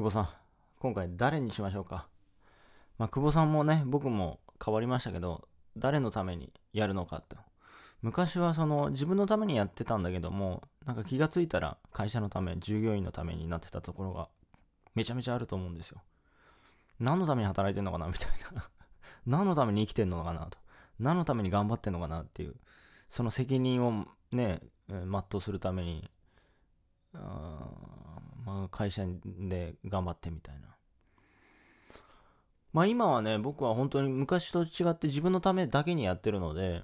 久保さん、今回誰にしましょうか。まあ、久保さんもね、僕も変わりましたけど、誰のためにやるのかって。昔はその自分のためにやってたんだけども、なんか気がついたら会社のため、従業員のためになってたところがめちゃめちゃあると思うんですよ。何のために働いてんのかな みたいな何のために生きてんのかなと。何のために頑張ってんのかなっていう。その責任をね、全うするために、まあ、会社で頑張ってみたいな。まあ今はね、僕は本当に昔と違って自分のためだけにやってるので、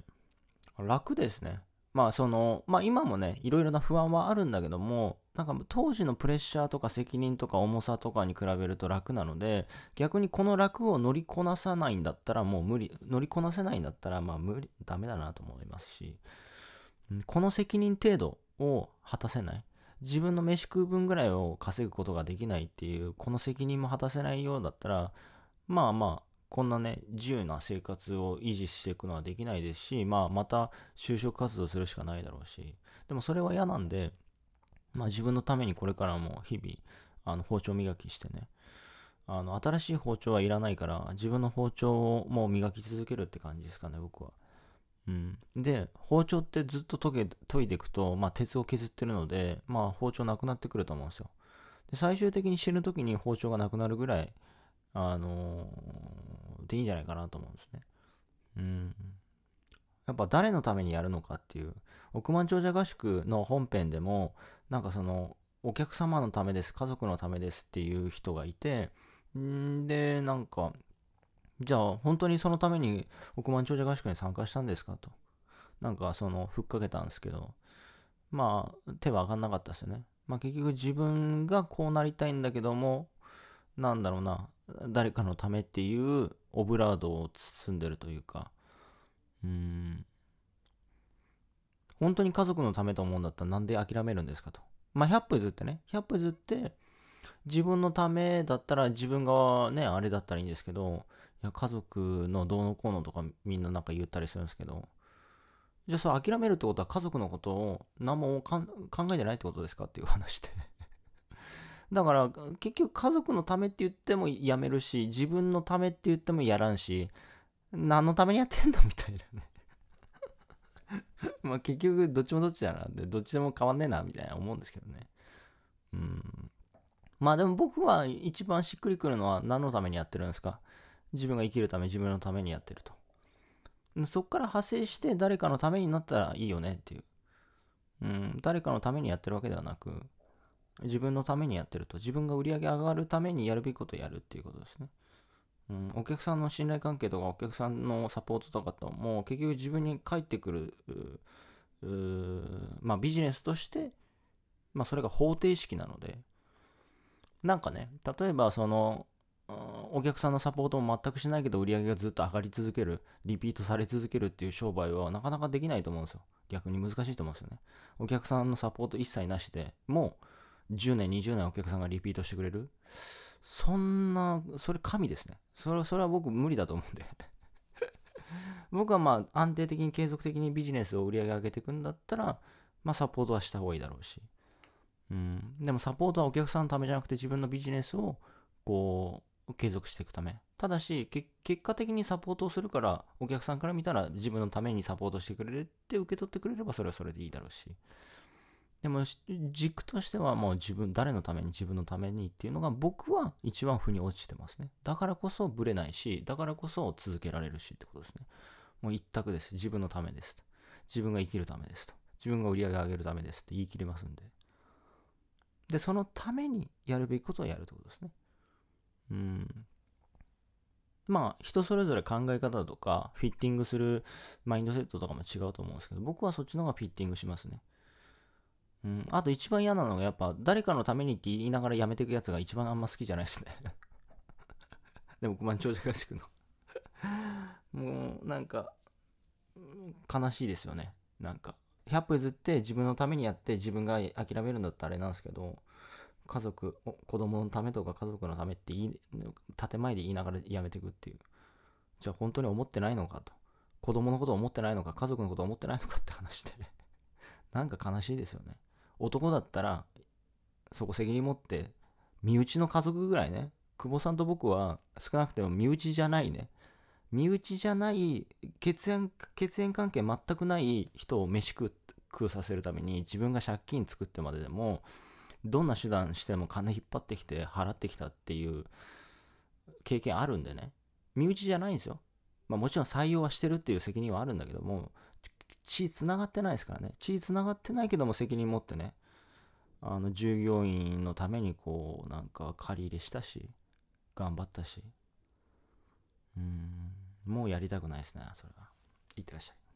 楽ですね。まあその、まあ今もね、いろいろな不安はあるんだけども、なんか当時のプレッシャーとか責任とか重さとかに比べると楽なので、逆にこの楽を乗りこなさないんだったらもう無理、乗りこなせないんだったらまあ無理、ダメだなと思いますし、この責任程度を果たせない。自分の飯食う分ぐらいを稼ぐことができないっていう、この責任も果たせないようだったら、まあまあ、こんなね、自由な生活を維持していくのはできないですし、まあ、また就職活動するしかないだろうし、でもそれは嫌なんで、まあ自分のためにこれからも日々、あの、包丁磨きしてね、あの、新しい包丁はいらないから、自分の包丁をもう磨き続けるって感じですかね、僕は。うん、で包丁ってずっと研げ研いでいくと、まあ、鉄を削ってるので、まあ、包丁なくなってくると思うんですよで最終的に死ぬ時に包丁がなくなるぐらいあのー、でいいんじゃないかなと思うんですねうんやっぱ誰のためにやるのかっていう億万長者合宿の本編でもなんかそのお客様のためです家族のためですっていう人がいてんでなんかじゃあ本当にそのために億万長者合宿に参加したんですかと。なんかその、ふっかけたんですけど、まあ手は上がんなかったですよね。まあ結局自分がこうなりたいんだけども、なんだろうな、誰かのためっていうオブラードを包んでるというか、うん、本当に家族のためと思うんだったらなんで諦めるんですかと。まあ100歩譲ってね、100歩譲って自分のためだったら自分がね、あれだったらいいんですけど、いや家族のどうのこうのとかみんななんか言ったりするんですけど、じゃあそう諦めるってことは家族のことを何も考えてないってことですかっていう話で だから結局家族のためって言ってもやめるし、自分のためって言ってもやらんし、何のためにやってんのみたいなね まあ結局どっちもどっちだなで、どっちでも変わんねえなみたいな思うんですけどね。うん。まあでも僕は一番しっくりくるのは何のためにやってるんですか自分が生きるため、自分のためにやってると。そこから派生して誰かのためになったらいいよねっていう。うん、誰かのためにやってるわけではなく、自分のためにやってると。自分が売り上げ上がるためにやるべきことをやるっていうことですね。うん、お客さんの信頼関係とか、お客さんのサポートとかと、もう結局自分に返ってくる、まあビジネスとして、まあそれが方程式なので、なんかね、例えばその、お客さんのサポートも全くしないけど売り上げがずっと上がり続ける、リピートされ続けるっていう商売はなかなかできないと思うんですよ。逆に難しいと思うんですよね。お客さんのサポート一切なしでもう10年、20年お客さんがリピートしてくれる。そんな、それ神ですね。それそれは僕無理だと思うんで 僕はまあ安定的に継続的にビジネスを売り上げ上げていくんだったら、まあサポートはした方がいいだろうし。うん。でもサポートはお客さんのためじゃなくて自分のビジネスをこう継続していくため。ただし、結果的にサポートをするから、お客さんから見たら自分のためにサポートしてくれるって受け取ってくれれば、それはそれでいいだろうし。でも、軸としてはもう自分、誰のために、自分のためにっていうのが、僕は一番腑に落ちてますね。だからこそブレないし、だからこそ続けられるしってことですね。もう一択です。自分のためですと。自分が生きるためですと。自分が売り上げ上げるためですって言い切れますんで。で、そのためにやるべきことをやるってことですね。うん。まあ人それぞれ考え方とかフィッティングするマインドセットとかも違うと思うんですけど僕はそっちの方がフィッティングしますね。うん、あと一番嫌なのがやっぱ誰かのためにって言いながらやめていくやつが一番あんま好きじゃないですね でも満潮か合宿の もうなんか悲しいですよね。なんか100歩譲って自分のためにやって自分が諦めるんだったらあれなんですけど家族、子供のためとか家族のためって言い、建前で言いながらやめていくっていう。じゃあ本当に思ってないのかと。子供のこと思ってないのか、家族のこと思ってないのかって話で なんか悲しいですよね。男だったら、そこ責任持って、身内の家族ぐらいね、久保さんと僕は少なくても身内じゃないね。身内じゃない血縁、血縁関係全くない人を飯食う食うさせるために自分が借金作ってまででもどんな手段しても金引っ張ってきて払ってきたっていう経験あるんでね身内じゃないんですよ、まあ、もちろん採用はしてるっていう責任はあるんだけども血つながってないですからね血つながってないけども責任持ってねあの従業員のためにこうなんか借り入れしたし頑張ったしうんもうやりたくないですねそれは。いってらっしゃい。